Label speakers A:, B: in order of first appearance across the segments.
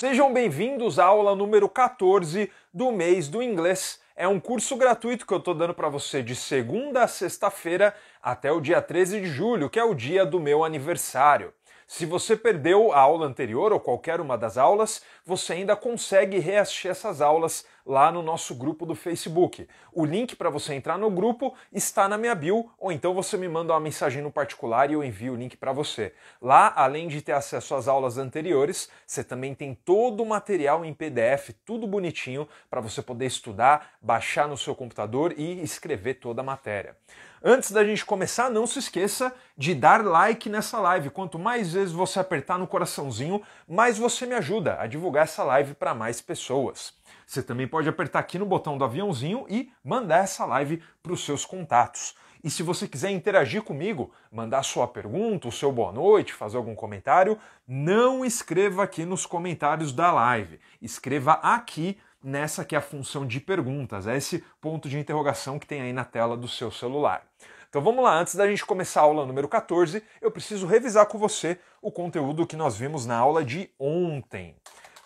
A: Sejam bem-vindos à aula número 14 do mês do inglês. É um curso gratuito que eu estou dando para você de segunda a sexta-feira até o dia 13 de julho, que é o dia do meu aniversário. Se você perdeu a aula anterior ou qualquer uma das aulas, você ainda consegue reassistir essas aulas lá no nosso grupo do Facebook. O link para você entrar no grupo está na minha bio, ou então você me manda uma mensagem no particular e eu envio o link para você. Lá, além de ter acesso às aulas anteriores, você também tem todo o material em PDF, tudo bonitinho, para você poder estudar, baixar no seu computador e escrever toda a matéria. Antes da gente começar, não se esqueça de dar like nessa live. Quanto mais vezes você apertar no coraçãozinho, mais você me ajuda a divulgar essa live para mais pessoas. Você também pode apertar aqui no botão do aviãozinho e mandar essa live para os seus contatos. E se você quiser interagir comigo, mandar sua pergunta, o seu boa noite, fazer algum comentário, não escreva aqui nos comentários da live. Escreva aqui nessa que é a função de perguntas, é esse ponto de interrogação que tem aí na tela do seu celular. Então vamos lá, antes da gente começar a aula número 14, eu preciso revisar com você o conteúdo que nós vimos na aula de ontem.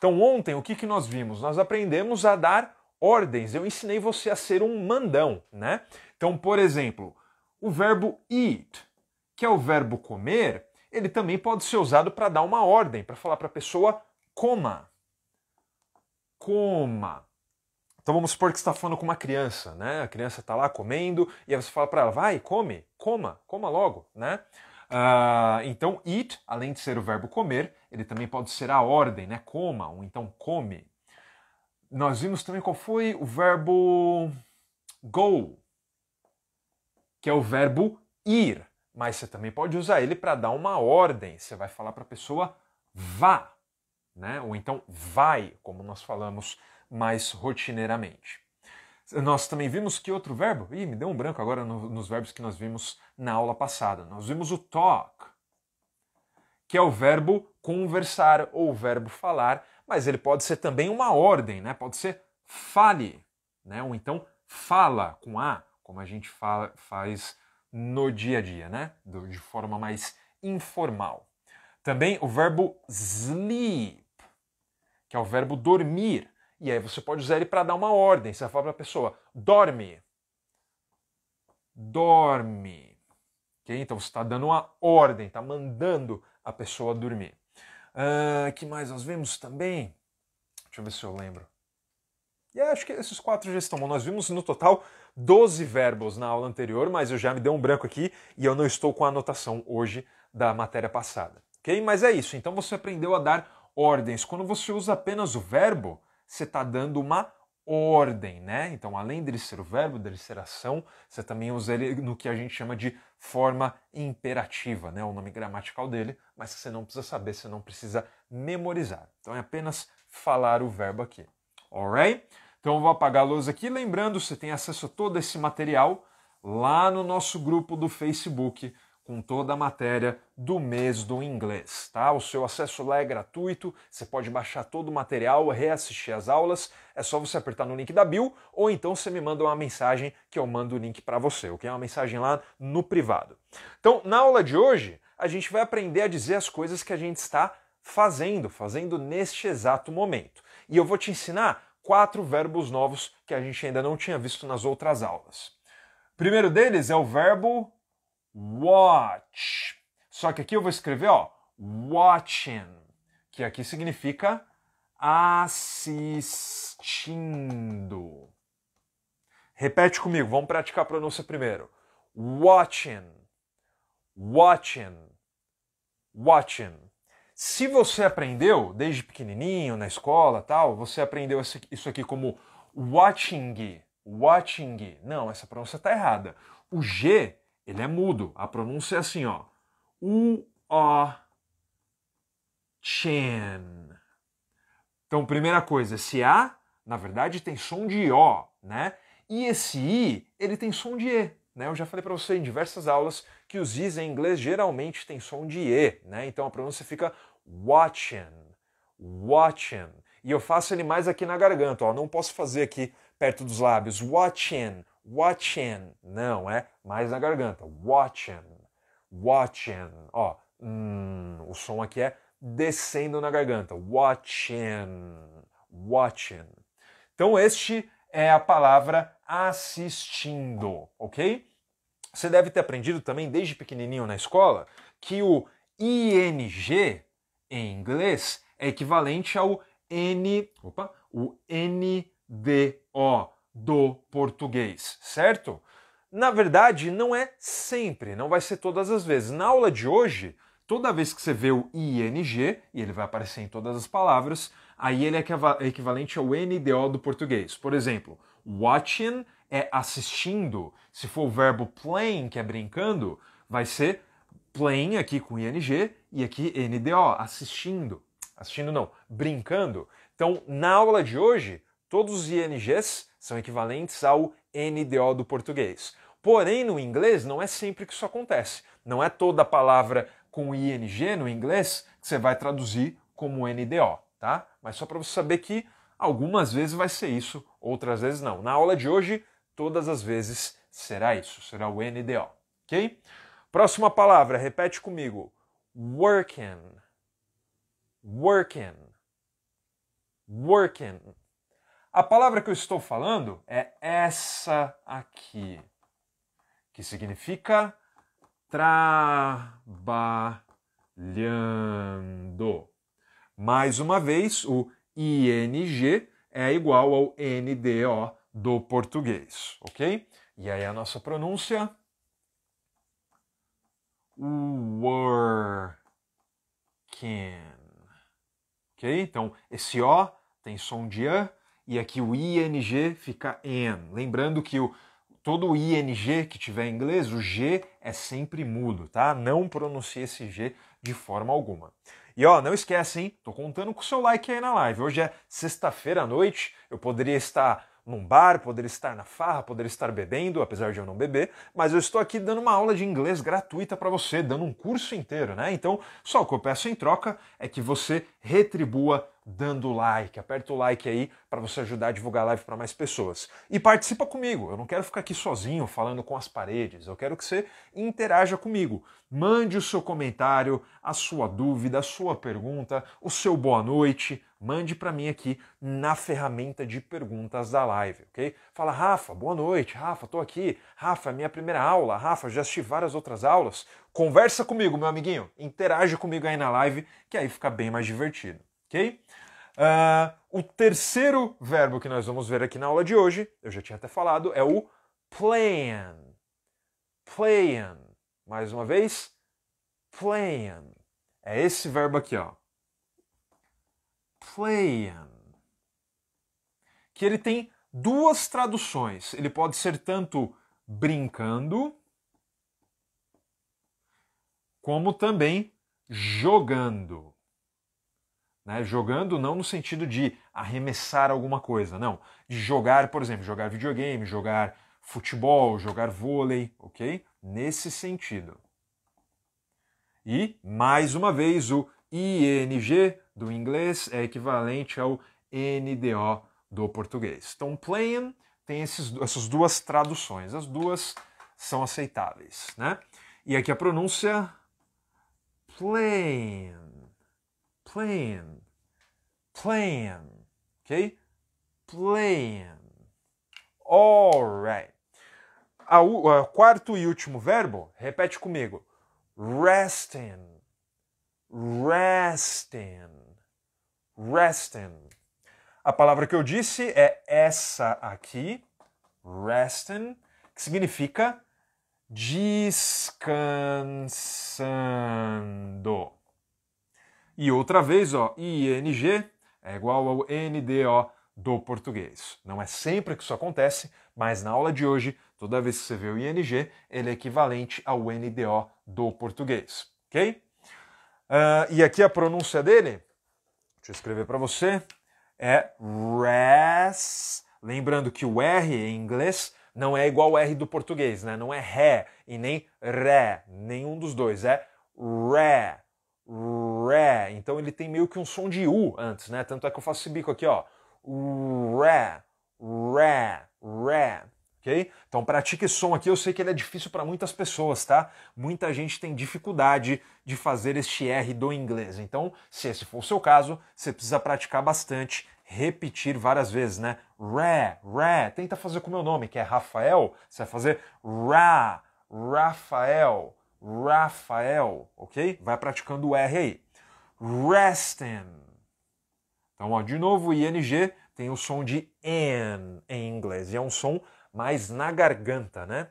A: Então, ontem, o que, que nós vimos? Nós aprendemos a dar ordens. Eu ensinei você a ser um mandão, né? Então, por exemplo, o verbo eat, que é o verbo comer, ele também pode ser usado para dar uma ordem, para falar para a pessoa coma. Coma. Então vamos supor que você está falando com uma criança, né? A criança está lá comendo e aí você fala para ela, vai, come, coma, coma logo, né? Uh, então, eat, além de ser o verbo comer, ele também pode ser a ordem, né? Coma, ou então come. Nós vimos também qual foi o verbo go, que é o verbo ir, mas você também pode usar ele para dar uma ordem. Você vai falar para a pessoa vá, né? Ou então vai, como nós falamos mais rotineiramente. Nós também vimos que outro verbo, ih, me deu um branco agora no, nos verbos que nós vimos na aula passada. Nós vimos o talk, que é o verbo conversar ou o verbo falar, mas ele pode ser também uma ordem, né? Pode ser fale, né? Ou então fala com a, como a gente fala, faz no dia a dia, né? De forma mais informal. Também o verbo sleep, que é o verbo dormir. E aí você pode usar ele para dar uma ordem. Você fala para a pessoa: dorme. Dorme. Okay? Então você está dando uma ordem, está mandando a pessoa dormir. Uh, que mais nós vimos também? Deixa eu ver se eu lembro. E yeah, acho que esses quatro já estão. Bom, nós vimos no total 12 verbos na aula anterior, mas eu já me dei um branco aqui e eu não estou com a anotação hoje da matéria passada. Ok? Mas é isso. Então você aprendeu a dar ordens. Quando você usa apenas o verbo, você está dando uma ordem, né? Então, além dele ser o verbo, dele ser ação, você também usa ele no que a gente chama de forma imperativa, né? O nome gramatical dele, mas você não precisa saber, você não precisa memorizar. Então, é apenas falar o verbo aqui. Alright? Então, eu vou apagar a luz aqui. Lembrando, você tem acesso a todo esse material lá no nosso grupo do Facebook com toda a matéria do mês do inglês, tá? O seu acesso lá é gratuito, você pode baixar todo o material, reassistir as aulas, é só você apertar no link da bio ou então você me manda uma mensagem que eu mando o link para você, ok? É uma mensagem lá no privado. Então, na aula de hoje, a gente vai aprender a dizer as coisas que a gente está fazendo, fazendo neste exato momento. E eu vou te ensinar quatro verbos novos que a gente ainda não tinha visto nas outras aulas. O primeiro deles é o verbo watch. Só que aqui eu vou escrever, ó, watching, que aqui significa assistindo. Repete comigo, vamos praticar a pronúncia primeiro. Watching, watching, watching. Se você aprendeu desde pequenininho na escola, tal, você aprendeu isso aqui como watching, watching. Não, essa pronúncia está errada. O G ele é mudo. A pronúncia é assim, ó. U O chen. Então, primeira coisa, esse A, na verdade, tem som de O, né? E esse I, ele tem som de E. Né? Eu já falei para você em diversas aulas que os Is em inglês geralmente tem som de E, né? Então a pronúncia fica watching, watching. E eu faço ele mais aqui na garganta, ó. Não posso fazer aqui perto dos lábios. Watching, watching. Não, é mais na garganta. Watching. Watching. Ó, hum, o som aqui é descendo na garganta. Watching. Watching. Então, este é a palavra assistindo, ok? Você deve ter aprendido também desde pequenininho na escola que o ING em inglês é equivalente ao N, opa, o NDO, do português, certo? Na verdade, não é sempre, não vai ser todas as vezes. Na aula de hoje, toda vez que você vê o ING, e ele vai aparecer em todas as palavras, aí ele é equivalente ao NDO do português. Por exemplo, watching é assistindo. Se for o verbo playing, que é brincando, vai ser playing aqui com ING e aqui NDO, assistindo. Assistindo não, brincando. Então, na aula de hoje, todos os INGs são equivalentes ao NDO do português. Porém, no inglês não é sempre que isso acontece. Não é toda palavra com ing no inglês que você vai traduzir como NDO, tá? Mas só para você saber que algumas vezes vai ser isso, outras vezes não. Na aula de hoje, todas as vezes será isso, será o NDO, OK? Próxima palavra, repete comigo. Working. Working. Working. A palavra que eu estou falando é essa aqui, que significa trabalhando. Mais uma vez, o ING é igual ao NDO do português, ok? E aí a nossa pronúncia. Working. Ok? Então, esse O tem som de A e aqui o ING fica AN. Lembrando que o, todo o ING que tiver em inglês, o G é sempre mudo, tá? Não pronuncie esse G de forma alguma. E ó, não esquece, hein? Tô contando com o seu like aí na live. Hoje é sexta-feira à noite, eu poderia estar num bar, poder estar na farra, poder estar bebendo, apesar de eu não beber, mas eu estou aqui dando uma aula de inglês gratuita para você, dando um curso inteiro, né? Então, só o que eu peço em troca é que você retribua dando like. Aperta o like aí para você ajudar a divulgar a live para mais pessoas. E participa comigo. Eu não quero ficar aqui sozinho falando com as paredes. Eu quero que você interaja comigo. Mande o seu comentário, a sua dúvida, a sua pergunta, o seu boa noite, mande para mim aqui na ferramenta de perguntas da live, ok? Fala, Rafa, boa noite, Rafa, tô aqui, Rafa, é minha primeira aula, Rafa, já assisti várias outras aulas. Conversa comigo, meu amiguinho, interage comigo aí na live, que aí fica bem mais divertido, ok? Uh, o terceiro verbo que nós vamos ver aqui na aula de hoje, eu já tinha até falado, é o plan. Plan. Mais uma vez, plan. É esse verbo aqui, ó. Playing, Que ele tem duas traduções. Ele pode ser tanto brincando, como também jogando. Né? Jogando não no sentido de arremessar alguma coisa, não. De jogar, por exemplo, jogar videogame, jogar futebol, jogar vôlei, ok? Nesse sentido. E, mais uma vez, o ING do inglês é equivalente ao NDO do português. Então, playing tem esses, essas duas traduções, as duas são aceitáveis, né? E aqui a pronúncia Plan, plan, plan, ok? Plan. All A, a quarto e último verbo, repete comigo. Resting, resting resting. A palavra que eu disse é essa aqui, resting, que significa descansando. E outra vez, ó, ING é igual ao NDO do português. Não é sempre que isso acontece, mas na aula de hoje, toda vez que você vê o ING, ele é equivalente ao NDO do português, ok? Uh, e aqui a pronúncia dele Deixa eu escrever para você. É res. Lembrando que o R em inglês não é igual ao R do português, né? Não é ré e nem ré, nenhum dos dois. É ré, ré. Então ele tem meio que um som de U antes, né? Tanto é que eu faço esse bico aqui, ó. Ré, ré, ré ok? Então pratique som aqui, eu sei que ele é difícil para muitas pessoas, tá? Muita gente tem dificuldade de fazer este R do inglês. Então, se esse for o seu caso, você precisa praticar bastante, repetir várias vezes, né? Ré, ré. Tenta fazer com o meu nome, que é Rafael. Você vai fazer Ra, Rafael, Rafael, ok? Vai praticando o R aí. Restin. Então, ó, de novo, ING tem o som de N em inglês. E é um som mais na garganta, né?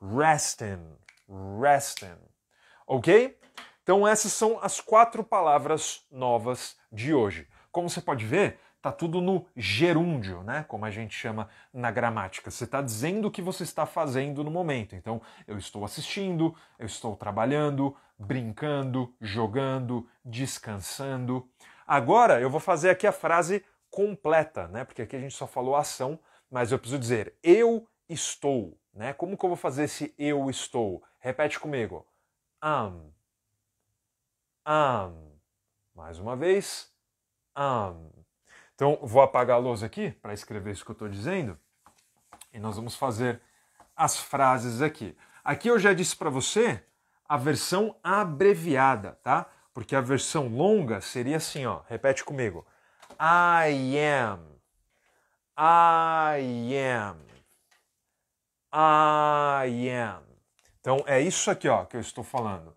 A: Resting, resting. Ok? Então essas são as quatro palavras novas de hoje. Como você pode ver, tá tudo no gerúndio, né? Como a gente chama na gramática. Você está dizendo o que você está fazendo no momento. Então, eu estou assistindo, eu estou trabalhando, brincando, jogando, descansando. Agora eu vou fazer aqui a frase completa, né? Porque aqui a gente só falou ação, mas eu preciso dizer eu estou, né? Como que eu vou fazer esse eu estou? Repete comigo. Am. Am. Mais uma vez. Am. Então, vou apagar a luz aqui para escrever isso que eu estou dizendo e nós vamos fazer as frases aqui. Aqui eu já disse para você a versão abreviada, tá? Porque a versão longa seria assim, ó. Repete comigo. I am. I am. I am. Então é isso aqui ó, que eu estou falando.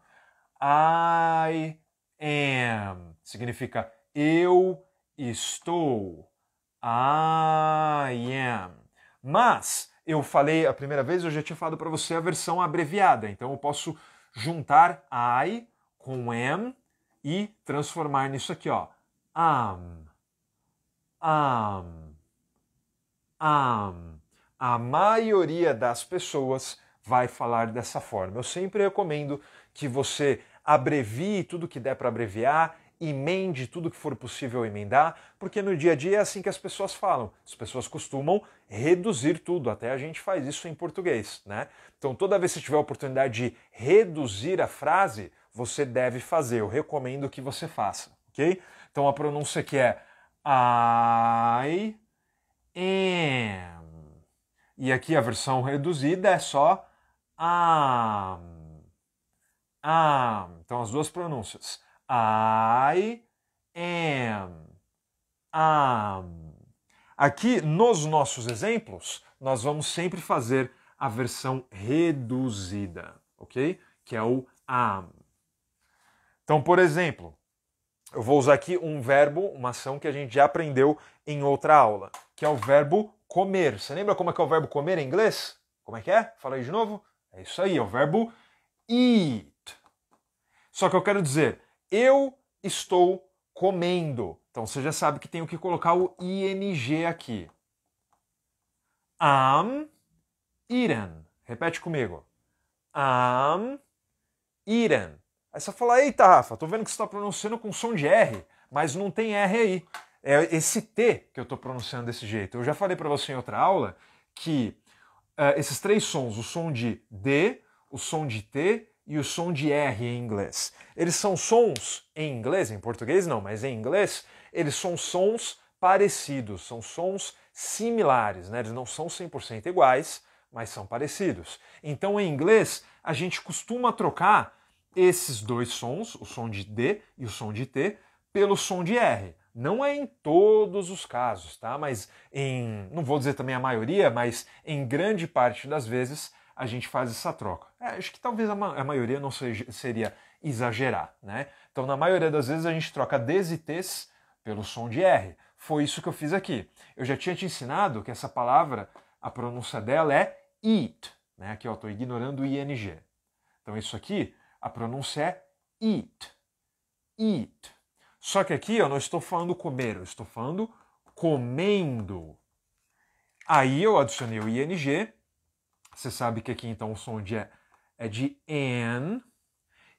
A: I am. Significa eu estou. I am. Mas eu falei a primeira vez, eu já tinha falado para você a versão abreviada. Então eu posso juntar I com am e transformar nisso aqui, ó. Am. Am a, a maioria das pessoas vai falar dessa forma. Eu sempre recomendo que você abrevie tudo que der para abreviar, emende tudo que for possível emendar, porque no dia a dia é assim que as pessoas falam. As pessoas costumam reduzir tudo, até a gente faz isso em português, né? Então toda vez que você tiver a oportunidade de reduzir a frase, você deve fazer. Eu recomendo que você faça, ok? Então a pronúncia que é I am. E aqui a versão reduzida é só am. Am. Então as duas pronúncias. I am. Am. Aqui nos nossos exemplos, nós vamos sempre fazer a versão reduzida, ok? Que é o am. Então, por exemplo, eu vou usar aqui um verbo, uma ação que a gente já aprendeu em outra aula, que é o verbo comer. Você lembra como é que é o verbo comer em inglês? Como é que é? Fala aí de novo. É isso aí, é o verbo eat. Só que eu quero dizer, eu estou comendo. Então você já sabe que tenho que colocar o ing aqui. Am eating. Repete comigo. Am eating. Aí você fala, eita, Rafa, tô vendo que você está pronunciando com som de R, mas não tem R aí. É esse T que eu estou pronunciando desse jeito. Eu já falei para você em outra aula que uh, esses três sons, o som de D, o som de T e o som de R em inglês, eles são sons em inglês, em português não, mas em inglês, eles são sons parecidos, são sons similares, né? eles não são 100% iguais, mas são parecidos. Então em inglês, a gente costuma trocar esses dois sons, o som de D e o som de T, pelo som de R. Não é em todos os casos, tá? Mas em, não vou dizer também a maioria, mas em grande parte das vezes a gente faz essa troca. É, acho que talvez a, ma a maioria não seja, seria exagerar, né? Então, na maioria das vezes a gente troca Ds e Ts pelo som de R. Foi isso que eu fiz aqui. Eu já tinha te ensinado que essa palavra, a pronúncia dela é it, né? Aqui eu estou ignorando o ing. Então, isso aqui a pronúncia é eat. Eat. Só que aqui eu não estou falando comer, eu estou falando comendo. Aí eu adicionei o ing. Você sabe que aqui então o som de é, é de an.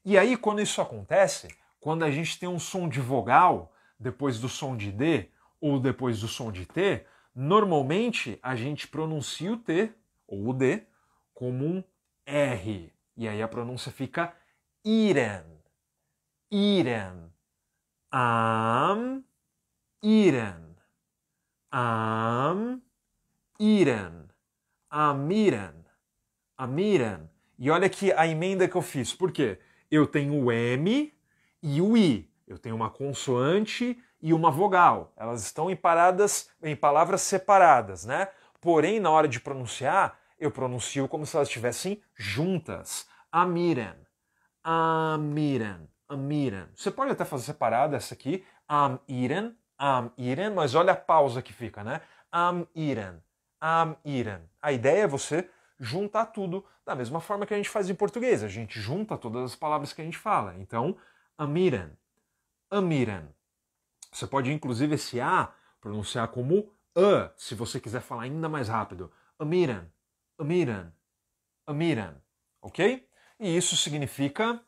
A: E aí quando isso acontece, quando a gente tem um som de vogal depois do som de d ou depois do som de t, normalmente a gente pronuncia o t ou o d como um r. E aí a pronúncia fica Iren, Iren, am, Iren, am, Iren, amiren, amiren. E olha aqui a emenda que eu fiz, por quê? Eu tenho o M e o I. Eu tenho uma consoante e uma vogal. Elas estão em paradas, em palavras separadas, né? Porém, na hora de pronunciar, eu pronuncio como se elas estivessem juntas. Amiren, Amiran. Amiran. Você pode até fazer separada essa aqui. Amiran. Amiran. Mas olha a pausa que fica, né? Amiran. Amiran. A ideia é você juntar tudo da mesma forma que a gente faz em português. A gente junta todas as palavras que a gente fala. Então, Amiran. Amiran. Você pode, inclusive, esse A pronunciar como A, se você quiser falar ainda mais rápido. Amiran. Amiran. Amiran. Ok? E isso significa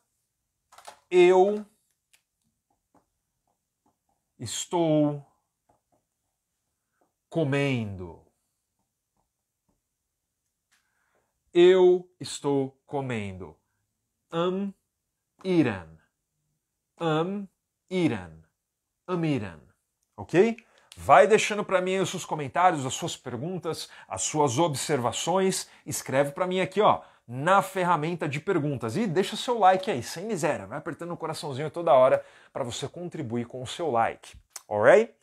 A: eu estou comendo. Eu estou comendo. Am iran. Am iran. Am iran. Ok? Vai deixando para mim os seus comentários, as suas perguntas, as suas observações. Escreve para mim aqui, ó na ferramenta de perguntas. E deixa seu like aí, sem miséria, vai apertando o coraçãozinho toda hora para você contribuir com o seu like. Alright?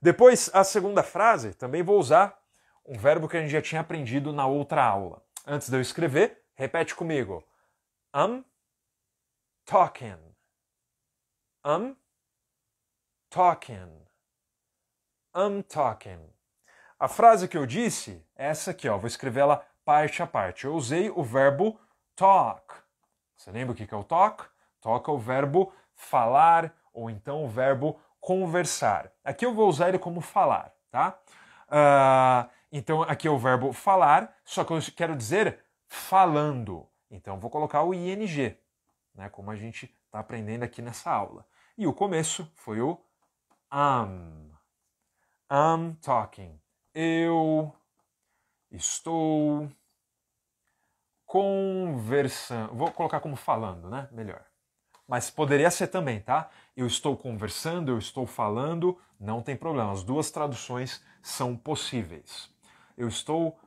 A: Depois, a segunda frase, também vou usar um verbo que a gente já tinha aprendido na outra aula. Antes de eu escrever, repete comigo. I'm talking. I'm talking. I'm talking. A frase que eu disse é essa aqui, ó. Vou escrever ela parte a parte. Eu usei o verbo talk. Você lembra o que é o talk? Talk é o verbo falar ou então o verbo conversar. Aqui eu vou usar ele como falar, tá? Uh, então aqui é o verbo falar, só que eu quero dizer falando. Então vou colocar o ing, né? Como a gente está aprendendo aqui nessa aula. E o começo foi o am. I'm talking. Eu estou conversando. Vou colocar como falando, né? Melhor. Mas poderia ser também, tá? Eu estou conversando, eu estou falando, não tem problema. As duas traduções são possíveis. Eu estou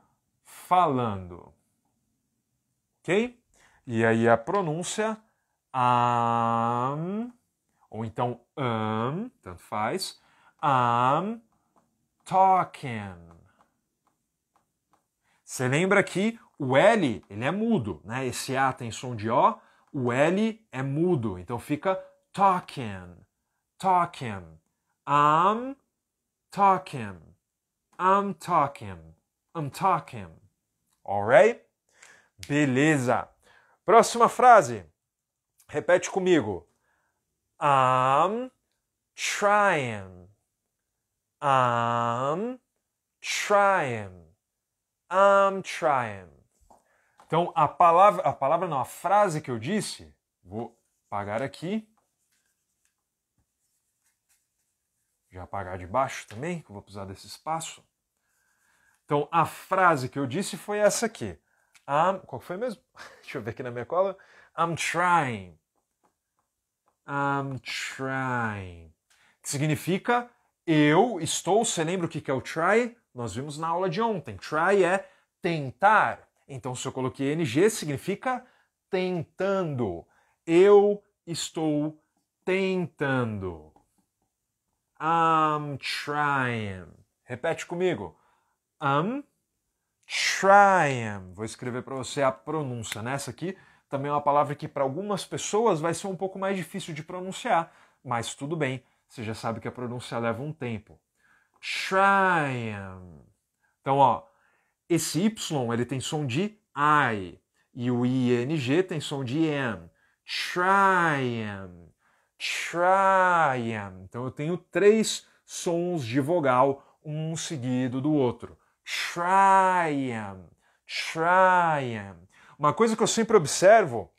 A: falando. Ok? E aí a pronúncia am, ou então am, tanto faz. Am talking. Você lembra que o L, ele é mudo, né? Esse A tem som de O, o L é mudo, então fica talking, talking. I'm talking, I'm talking, I'm talking. Alright? Beleza. Próxima frase. Repete comigo. I'm trying. I'm trying. I'm trying. Então, a palavra, a palavra não, a frase que eu disse, vou apagar aqui. Já apagar de baixo também, que eu vou precisar desse espaço. Então, a frase que eu disse foi essa aqui. I'm, qual foi mesmo? Deixa eu ver aqui na minha cola. I'm trying. I'm trying. Que significa eu estou. Você lembra o que é o try? Nós vimos na aula de ontem. Try é tentar. Então, se eu coloquei NG, significa tentando. Eu estou tentando. I'm trying. Repete comigo. I'm trying. Vou escrever para você a pronúncia. Nessa aqui também é uma palavra que para algumas pessoas vai ser um pouco mais difícil de pronunciar, mas tudo bem. Você já sabe que a pronúncia leva um tempo. Trying. Então, ó, esse Y ele tem som de I e o ING tem som de M. try tryam. Então eu tenho três sons de vogal, um seguido do outro. try tryam. Uma coisa que eu sempre observo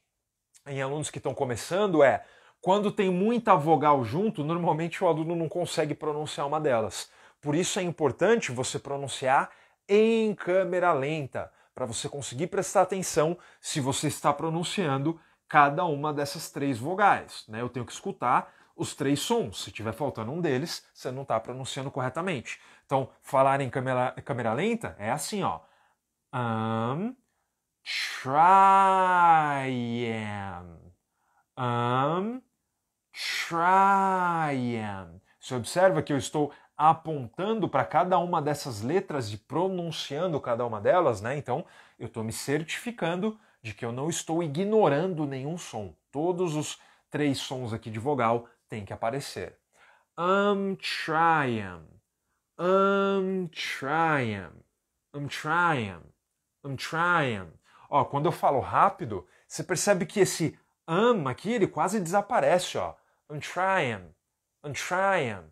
A: em alunos que estão começando é quando tem muita vogal junto, normalmente o aluno não consegue pronunciar uma delas. Por isso é importante você pronunciar em câmera lenta, para você conseguir prestar atenção se você está pronunciando cada uma dessas três vogais. Né? Eu tenho que escutar os três sons. Se tiver faltando um deles, você não está pronunciando corretamente. Então, falar em câmera, câmera lenta é assim, ó. Um, trying. Um, trying. Você observa que eu estou apontando para cada uma dessas letras e pronunciando cada uma delas, né? Então eu estou me certificando de que eu não estou ignorando nenhum som. Todos os três sons aqui de vogal têm que aparecer. I'm trying, I'm trying, I'm trying, I'm trying. Ó, quando eu falo rápido, você percebe que esse am aqui ele quase desaparece, ó. I'm trying, I'm trying.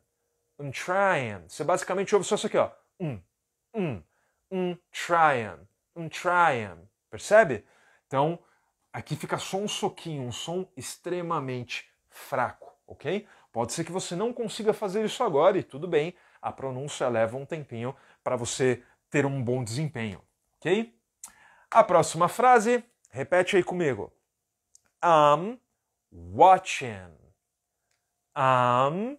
A: I'm trying. Você basicamente ouve só isso aqui, ó. Um, um, um, trying, um, trying. Percebe? Então, aqui fica só um soquinho, um som extremamente fraco, ok? Pode ser que você não consiga fazer isso agora e tudo bem, a pronúncia leva um tempinho para você ter um bom desempenho, ok? A próxima frase, repete aí comigo. I'm watching. I'm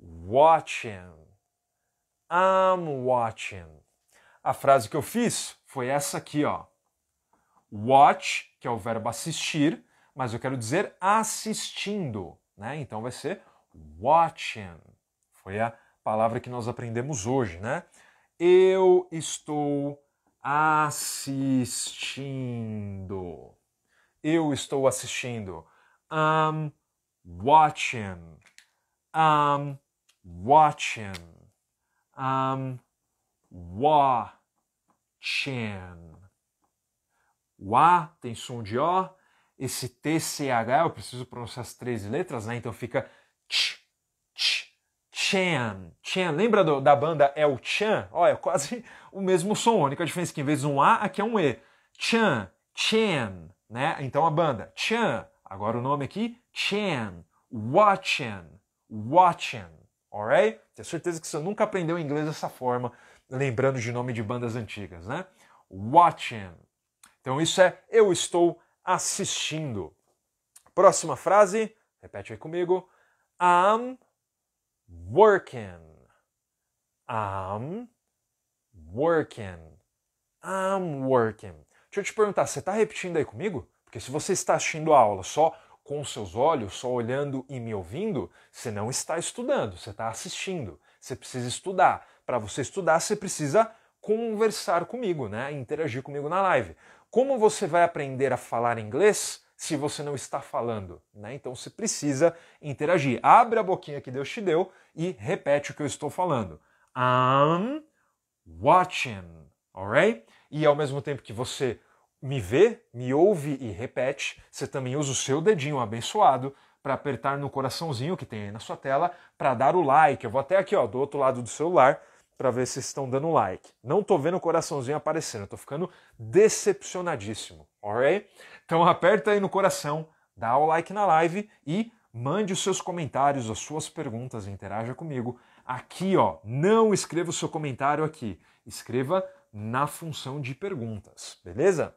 A: watching. I'm watching. A frase que eu fiz foi essa aqui, ó. Watch, que é o verbo assistir, mas eu quero dizer assistindo, né? Então vai ser watching. Foi a palavra que nós aprendemos hoje, né? Eu estou assistindo. Eu estou assistindo. I'm watching. I'm watch him. Um, wa chan. Wa tem som de O. Esse TCH, eu preciso pronunciar as três letras, né? Então fica ch, ch, chan. Chan. Lembra do, da banda El Chan? Olha, é quase o mesmo som. A única diferença é que em vez de um A, aqui é um E. Chan, chan, né? Então a banda, chan. Agora o nome aqui, chan. Wa chan alright? Tenho certeza que você nunca aprendeu inglês dessa forma, lembrando de nome de bandas antigas, né? Watching. Então isso é eu estou assistindo. Próxima frase, repete aí comigo. I'm working. I'm working. I'm working. Deixa eu te perguntar, você está repetindo aí comigo? Porque se você está assistindo a aula só com seus olhos, só olhando e me ouvindo, você não está estudando, você está assistindo. Você precisa estudar. Para você estudar, você precisa conversar comigo, né? Interagir comigo na live. Como você vai aprender a falar inglês se você não está falando, né? Então você precisa interagir. Abre a boquinha que Deus te deu e repete o que eu estou falando. I'm watching, alright? E ao mesmo tempo que você me vê, me ouve e repete, você também usa o seu dedinho abençoado para apertar no coraçãozinho que tem aí na sua tela para dar o like. Eu vou até aqui, ó, do outro lado do celular para ver se estão dando like. Não tô vendo o coraçãozinho aparecendo, eu tô ficando decepcionadíssimo, alright? Então aperta aí no coração, dá o like na live e mande os seus comentários, as suas perguntas, interaja comigo. Aqui, ó, não escreva o seu comentário aqui, escreva na função de perguntas, beleza?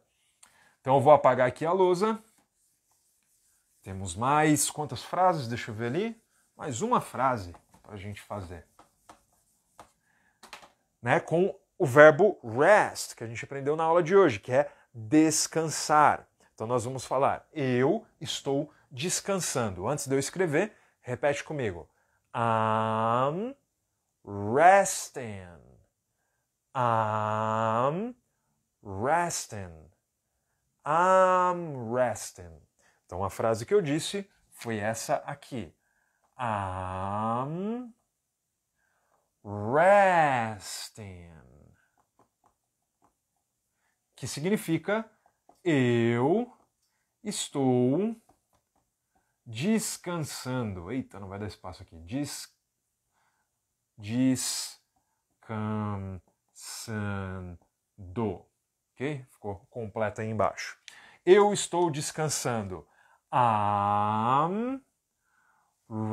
A: Então eu vou apagar aqui a lousa. Temos mais quantas frases? Deixa eu ver ali. Mais uma frase para a gente fazer. Né, com o verbo rest, que a gente aprendeu na aula de hoje, que é descansar. Então nós vamos falar: eu estou descansando. Antes de eu escrever, repete comigo. I'm resting. I'm resting. I'm resting. Então a frase que eu disse foi essa aqui. I'm resting. Que significa eu estou descansando. Eita, não vai dar espaço aqui. Des... Descansando. Ficou completa aí embaixo. Eu estou descansando. I'm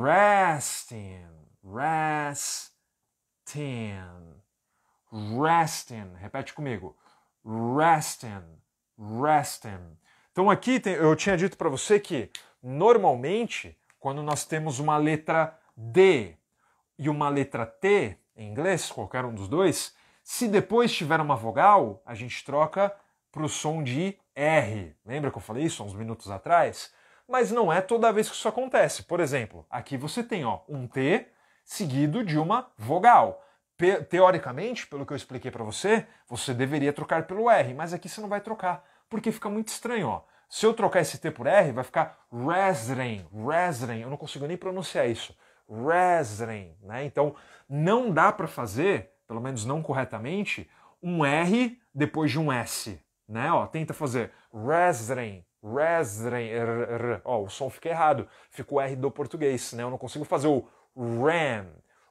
A: resting, resting, resting. Repete comigo. Resting, resting. Então aqui tem, eu tinha dito para você que normalmente quando nós temos uma letra D e uma letra T em inglês, qualquer um dos dois, se depois tiver uma vogal, a gente troca para o som de R. Lembra que eu falei isso uns minutos atrás? Mas não é toda vez que isso acontece. Por exemplo, aqui você tem ó, um T seguido de uma vogal. Pe teoricamente, pelo que eu expliquei para você, você deveria trocar pelo R, mas aqui você não vai trocar, porque fica muito estranho. Ó. Se eu trocar esse T por R, vai ficar Resren, Resren. Eu não consigo nem pronunciar isso. Resren, né? Então, não dá para fazer pelo menos não corretamente, um R depois de um S. Né? Ó, tenta fazer resren, resren, ó, o som fica errado, ficou R do português, né? Eu não consigo fazer o ran,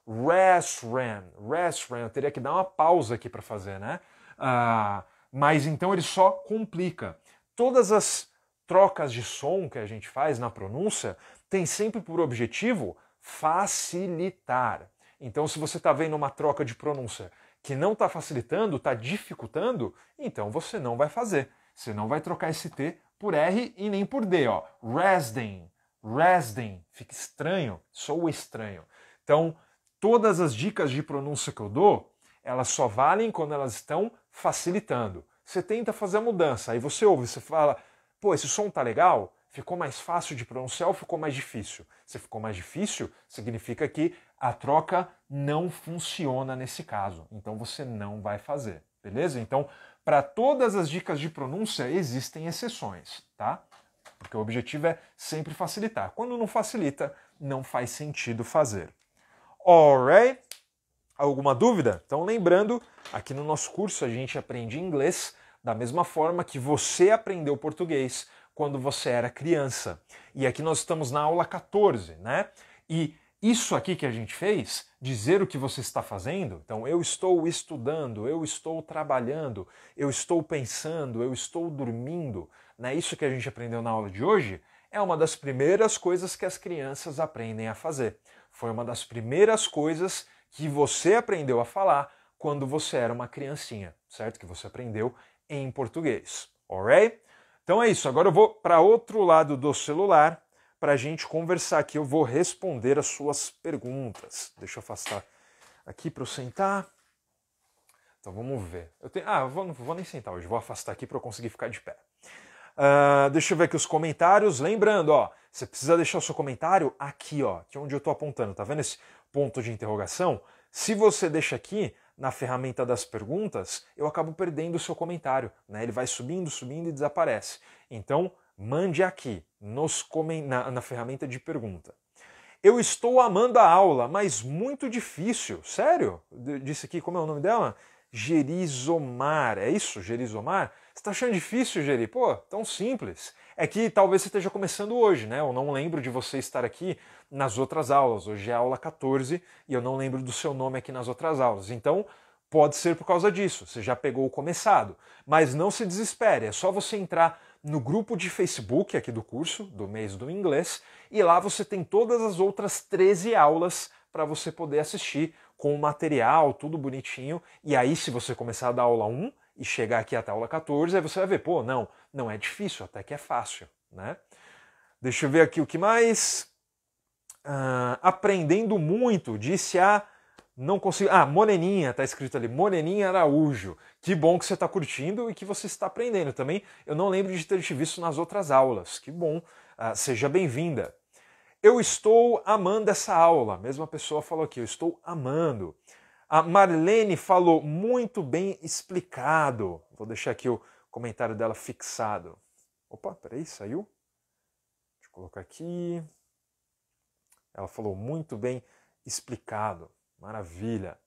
A: resren, resren, eu teria que dar uma pausa aqui para fazer, né? Uh, mas então ele só complica. Todas as trocas de som que a gente faz na pronúncia tem sempre por objetivo facilitar. Então, se você está vendo uma troca de pronúncia que não está facilitando, está dificultando, então você não vai fazer. Você não vai trocar esse T por R e nem por D. Ó. Resden, resden, fica estranho, sou estranho. Então, todas as dicas de pronúncia que eu dou, elas só valem quando elas estão facilitando. Você tenta fazer a mudança, aí você ouve, você fala, pô, esse som tá legal? Ficou mais fácil de pronunciar ou ficou mais difícil? Se ficou mais difícil, significa que a troca não funciona nesse caso, então você não vai fazer, beleza? Então, para todas as dicas de pronúncia existem exceções, tá? Porque o objetivo é sempre facilitar. Quando não facilita, não faz sentido fazer. Alright? Alguma dúvida? Então, lembrando, aqui no nosso curso a gente aprende inglês da mesma forma que você aprendeu português quando você era criança. E aqui nós estamos na aula 14, né? E isso aqui que a gente fez, dizer o que você está fazendo, então eu estou estudando, eu estou trabalhando, eu estou pensando, eu estou dormindo, É Isso que a gente aprendeu na aula de hoje é uma das primeiras coisas que as crianças aprendem a fazer. Foi uma das primeiras coisas que você aprendeu a falar quando você era uma criancinha, certo? Que você aprendeu em português. Alright? Então é isso. Agora eu vou para outro lado do celular para a gente conversar aqui. Eu vou responder as suas perguntas. Deixa eu afastar aqui para eu sentar. Então vamos ver. Eu tenho... Ah, vou, não vou nem sentar hoje, vou afastar aqui para eu conseguir ficar de pé. Uh, deixa eu ver aqui os comentários. Lembrando, ó, você precisa deixar o seu comentário aqui, ó, que é onde eu estou apontando. Tá vendo esse ponto de interrogação? Se você deixa aqui na ferramenta das perguntas, eu acabo perdendo o seu comentário. Né? Ele vai subindo, subindo e desaparece. Então, mande aqui nos na, na ferramenta de pergunta. Eu estou amando a aula, mas muito difícil. Sério? Disse aqui, como é o nome dela? Gerizomar. É isso, Gerizomar? Você está achando difícil, Geri? Pô, tão simples. É que talvez você esteja começando hoje, né? Eu não lembro de você estar aqui nas outras aulas. Hoje é aula 14 e eu não lembro do seu nome aqui nas outras aulas. Então, pode ser por causa disso. Você já pegou o começado. Mas não se desespere, é só você entrar no grupo de Facebook aqui do curso, do mês do inglês, e lá você tem todas as outras 13 aulas para você poder assistir com o material, tudo bonitinho. E aí, se você começar da aula 1 e chegar aqui até a aula 14, aí você vai ver, pô, não, não é difícil, até que é fácil, né? Deixa eu ver aqui o que mais. Uh, aprendendo muito, disse a não consigo. Ah, Moreninha, tá escrito ali, Moreninha Araújo. Que bom que você está curtindo e que você está aprendendo também. Eu não lembro de ter te visto nas outras aulas. Que bom, ah, seja bem-vinda. Eu estou amando essa aula. Mesma pessoa falou aqui, eu estou amando. A Marlene falou muito bem explicado. Vou deixar aqui o comentário dela fixado. Opa, peraí, saiu? Deixa eu colocar aqui. Ela falou muito bem explicado. Maravilha.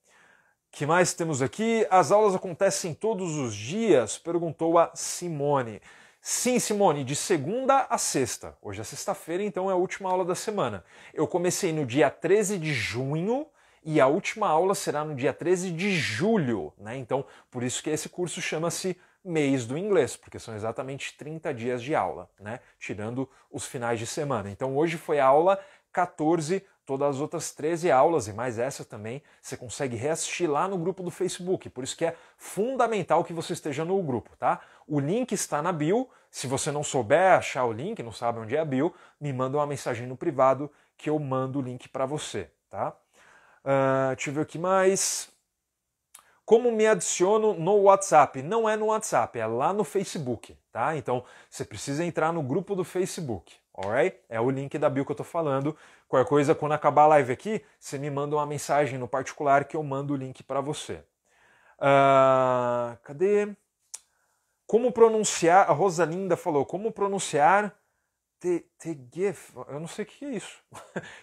A: Que mais temos aqui? As aulas acontecem todos os dias? Perguntou a Simone. Sim, Simone, de segunda a sexta. Hoje é sexta-feira, então é a última aula da semana. Eu comecei no dia 13 de junho e a última aula será no dia 13 de julho, né? Então, por isso que esse curso chama-se mês do inglês, porque são exatamente 30 dias de aula, né? Tirando os finais de semana. Então, hoje foi a aula 14 Todas as outras 13 aulas e mais essa também, você consegue reassistir lá no grupo do Facebook. Por isso que é fundamental que você esteja no grupo, tá? O link está na bio. Se você não souber achar o link, não sabe onde é a bio, me manda uma mensagem no privado que eu mando o link para você, tá? Uh, deixa eu ver o que mais. Como me adiciono no WhatsApp? Não é no WhatsApp, é lá no Facebook, tá? Então você precisa entrar no grupo do Facebook. Alright? É o link da bio que eu tô falando. Qualquer coisa, quando acabar a live aqui, você me manda uma mensagem no particular que eu mando o link para você. Uh, cadê? Como pronunciar? A Rosalinda falou, como pronunciar te, te f Eu não sei o que é isso.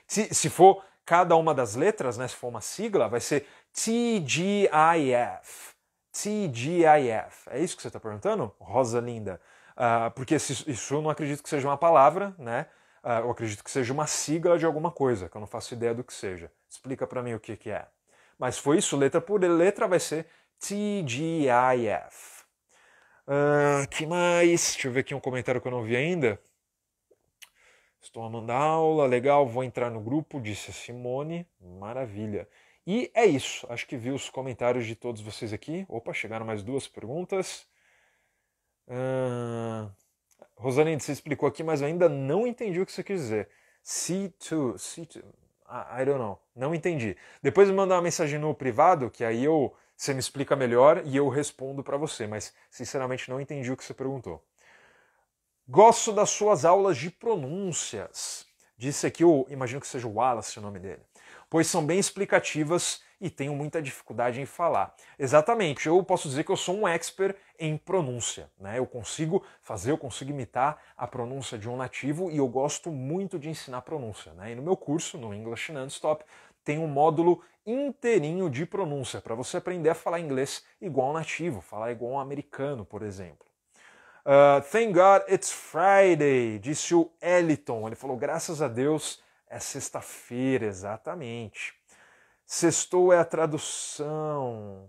A: se, se for cada uma das letras, né? Se for uma sigla, vai ser TGIF. TGIF. É isso que você está perguntando, Rosalinda? Linda? Uh, porque esse, isso eu não acredito que seja uma palavra, né? Uh, eu acredito que seja uma sigla de alguma coisa, que eu não faço ideia do que seja. Explica para mim o que, que é. Mas foi isso, letra por letra vai ser TGIF. Uh, ah, que mais? Deixa eu ver aqui um comentário que eu não vi ainda. Estou amando a aula, legal, vou entrar no grupo, disse a Simone. Maravilha. E é isso. Acho que vi os comentários de todos vocês aqui. Opa, chegaram mais duas perguntas. Uh, você explicou aqui, mas eu ainda não entendi o que você quis dizer. C2, C2, ah, I don't know, não entendi. Depois me mandar uma mensagem no privado, que aí eu, você me explica melhor e eu respondo para você, mas sinceramente não entendi o que você perguntou. Gosto das suas aulas de pronúncias. Disse aqui o, imagino que seja o Wallace o nome dele pois são bem explicativas e tenho muita dificuldade em falar. Exatamente, eu posso dizer que eu sou um expert em pronúncia, né? Eu consigo fazer, eu consigo imitar a pronúncia de um nativo e eu gosto muito de ensinar pronúncia, né? E no meu curso, no English Nonstop, stop tem um módulo inteirinho de pronúncia para você aprender a falar inglês igual um nativo, falar igual um americano, por exemplo. Uh, Thank God it's Friday, disse o Eliton. Ele falou, graças a Deus é sexta-feira, exatamente. Sextou é a tradução.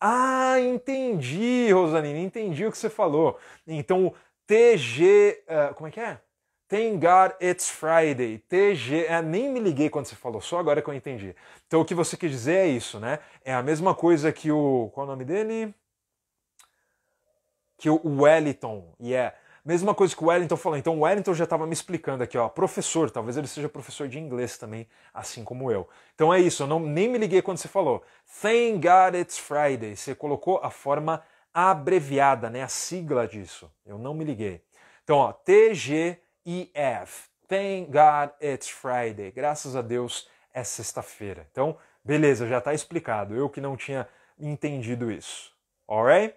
A: Ah, entendi, Rosanina, entendi o que você falou. Então, TG. Uh, eh, como é que é? Thank God It's Friday. TG. Eh, nem me liguei quando você falou, só agora que eu entendi. Então, o que você quis dizer é isso, né? É a mesma coisa que o. Qual é o nome dele? Que o Wellington. E yeah. é Mesma coisa que o Wellington falou. Então o Wellington já estava me explicando aqui, ó, professor, talvez ele seja professor de inglês também, assim como eu. Então é isso, eu não, nem me liguei quando você falou. Thank God it's Friday. Você colocou a forma abreviada, né, a sigla disso. Eu não me liguei. Então, ó, T G I F Thank God it's Friday. Graças a Deus é sexta-feira. Então, beleza, já está explicado. Eu que não tinha entendido isso. Alright?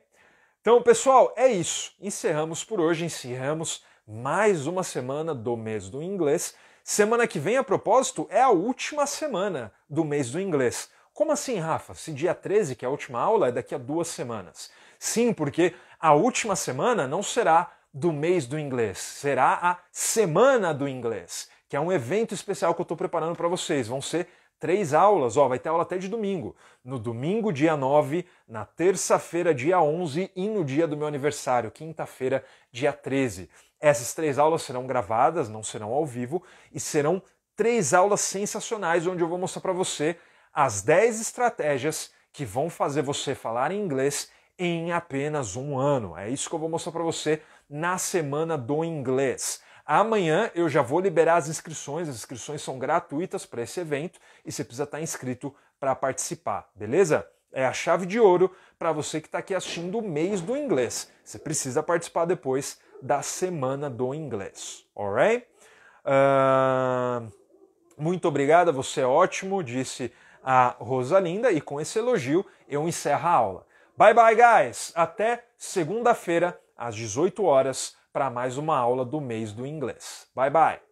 A: Então, pessoal, é isso. Encerramos por hoje, encerramos mais uma semana do mês do inglês. Semana que vem, a propósito, é a última semana do mês do inglês. Como assim, Rafa? Se dia 13, que é a última aula, é daqui a duas semanas. Sim, porque a última semana não será do mês do inglês, será a Semana do Inglês, que é um evento especial que eu estou preparando para vocês. Vão ser Três aulas, ó, vai ter aula até de domingo. No domingo, dia 9, na terça-feira, dia 11 e no dia do meu aniversário, quinta-feira, dia 13. Essas três aulas serão gravadas, não serão ao vivo, e serão três aulas sensacionais onde eu vou mostrar para você as 10 estratégias que vão fazer você falar inglês em apenas um ano. É isso que eu vou mostrar para você na semana do inglês. Amanhã eu já vou liberar as inscrições, as inscrições são gratuitas para esse evento e você precisa estar inscrito para participar, beleza? É a chave de ouro para você que está aqui assistindo o mês do inglês. Você precisa participar depois da semana do inglês, alright? Uh, muito obrigada, você é ótimo, disse a Rosalinda, e com esse elogio eu encerro a aula. Bye bye, guys! Até segunda-feira, às 18 horas, para mais uma aula do mês do inglês. Bye bye!